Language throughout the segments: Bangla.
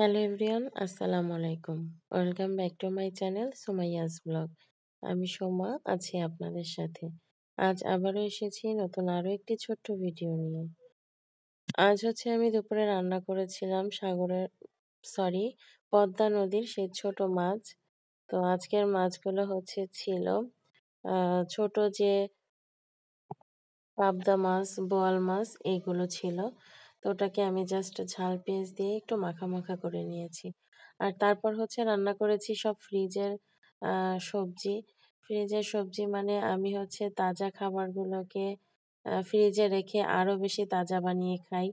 হ্যালো এভরিয়ান আসসালামু আলাইকুম welcome back to my channel Somaiya's blog আমি সোমা আছি আপনাদের সাথে আজ আবারও এসেছি নতুন আরও একটি ছোট্ট ভিডিও নিয়ে আজ হচ্ছে আমি দুপুরে রান্না করেছিলাম সাগরের সরি পদ্মা নদীর সেই ছোট মাছ তো আজকের মাছগুলো হচ্ছে ছিল ছোট যে পাবদা মাছ বোয়াল মাছ এগুলো ছিল তো ওটাকে আমি জাস্ট ঝাল পেঁয়াজ দিয়ে একটু মাখা মাখা করে নিয়েছি আর তারপর হচ্ছে রান্না করেছি সব ফ্রিজের সবজি ফ্রিজের সবজি মানে আমি হচ্ছে তাজা খাবারগুলোকে ফ্রিজে রেখে আরও বেশি তাজা বানিয়ে খাই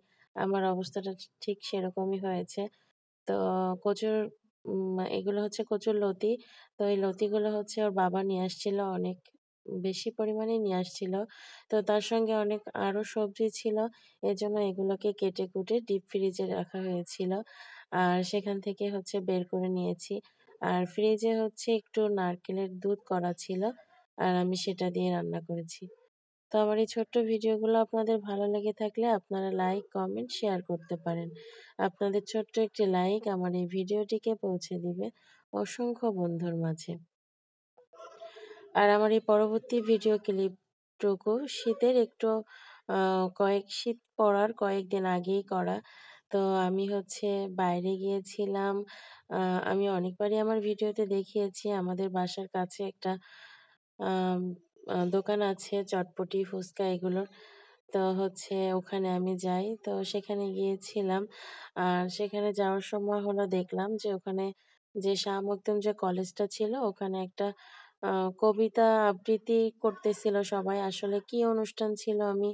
আমার অবস্থাটা ঠিক সেরকমই হয়েছে তো কচুর এগুলো হচ্ছে কচুর লতি তো এই লতিগুলো হচ্ছে ওর বাবা নিয়ে আসছিল অনেক বেশি পরিমাণে নিয়ে আসছিল তো তার সঙ্গে অনেক আরও সবজি ছিল এজন্য এগুলোকে কেটে কুটে ডিপ ফ্রিজে রাখা হয়েছিল আর সেখান থেকে হচ্ছে বের করে নিয়েছি আর ফ্রিজে হচ্ছে একটু নারকেলের দুধ করা ছিল আর আমি সেটা দিয়ে রান্না করেছি তো আমার এই ছোট্ট ভিডিওগুলো আপনাদের ভালো লেগে থাকলে আপনারা লাইক কমেন্ট শেয়ার করতে পারেন আপনাদের ছোট্ট একটি লাইক আমার এই ভিডিওটিকে পৌঁছে দিবে অসংখ্য বন্ধুর মাঝে আর আমার এই পরবর্তী ভিডিও ক্লিপটুকু শীতের একটু কয়েক শীত পড়ার কয়েকদিন আগেই করা তো আমি হচ্ছে বাইরে গিয়েছিলাম আমি অনেকবারই আমার ভিডিওতে দেখিয়েছি আমাদের বাসার কাছে একটা দোকান আছে চটপটি ফুচকা এগুলোর তো হচ্ছে ওখানে আমি যাই তো সেখানে গিয়েছিলাম আর সেখানে যাওয়ার সময় হলো দেখলাম যে ওখানে যে শাহ মখদুম যে কলেজটা ছিল ওখানে একটা কবিতা আবৃত্তি করতেছিল সবাই। আসলে কি অনুষ্ঠান ছিল আমি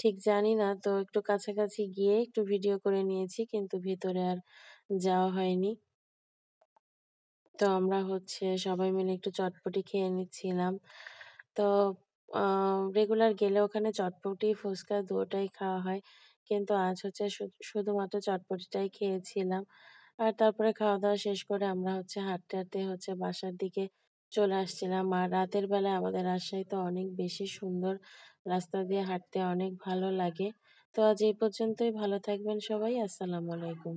ঠিক জানি না। তো একটু কাছাকাছি গিয়ে একটু ভিডিও করে নিয়েছি কিন্তু ভিতরে আর যাওয়া হয়নি। তো আমরা হচ্ছে সবাই মিলে একটু চটপটি খেয়ে নিচ্ছিলাম। তো রেগুলার গেলে ওখানে চটপটি, ফুচকা দুটাই খাওয়া হয়। কিন্তু আজ হচ্ছে শুধুমাত্র চটপটিটাই খেয়েছিলাম। আর তারপরে খাওয়া-দাওয়া শেষ করে আমরা হচ্ছে হাঁটতে, হাঁটতে হচ্ছে বাসার দিকে চলে আসছিলাম আর রাতের বেলা আমাদের রাজশাহী তো অনেক বেশি সুন্দর রাস্তা দিয়ে হাঁটতে অনেক ভালো লাগে তো আজ এই পর্যন্তই ভালো থাকবেন সবাই আসসালামু আলাইকুম